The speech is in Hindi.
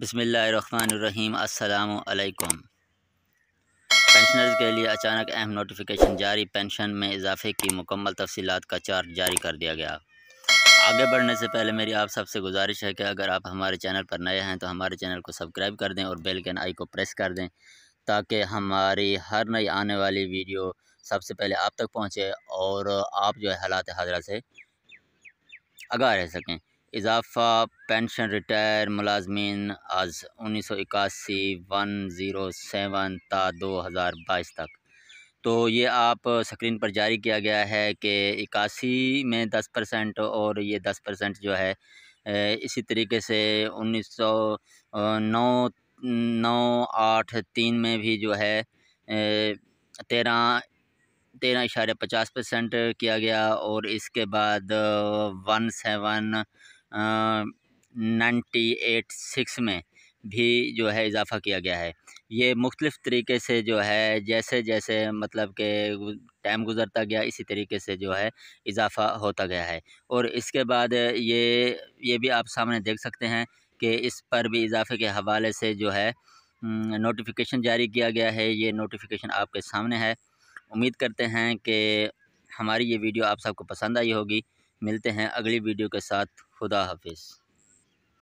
बसमीम् अल्लाम पेंशनर्स के लिए अचानक अहम नोटिफिकेशन जारी पेंशन में इजाफे की मुकम्मल तफसीत का चार्ट जारी कर दिया गया आगे बढ़ने से पहले मेरी आप सबसे गुजारिश है कि अगर आप हमारे चैनल पर नए हैं तो हमारे चैनल को सब्सक्राइब कर दें और बेल के आई को प्रेस कर दें ताकि हमारी हर नई आने वाली वीडियो सबसे पहले आप तक पहुँचे और आप जो है हालात हाजरा से आगा रह सकें इजाफा पेंशन रिटायर मुलाजमीन आज उन्नीस सौ इक्यासी वन ज़ीरो सेवन ता दो हज़ार बाईस तक तो ये आप स्क्रीन पर जारी किया गया है कि इक्यासी में दस परसेंट और ये दस परसेंट जो है इसी तरीके से उन्नीस सौ नौ नौ आठ तीन में भी जो है तेरह तेरह इशारे पचास परसेंट किया गया और इसके बाद one seven ninety eight six में भी जो है इजाफ़ा किया गया है ये मुख्तलिफ़ तरीके से जो है जैसे जैसे मतलब के टाइम गुज़रता गया इसी तरीके से जो है इजाफ़ा होता गया है और इसके बाद ये ये भी आप सामने देख सकते हैं कि इस पर भी इजाफ़े के हवाले से जो है नोटिफिकेशन जारी किया गया है ये नोटिफिकेशन आपके सामने है उम्मीद करते हैं कि हमारी ये वीडियो आप सबको पसंद आई होगी मिलते हैं अगली वीडियो के साथ खुदा हाफिज़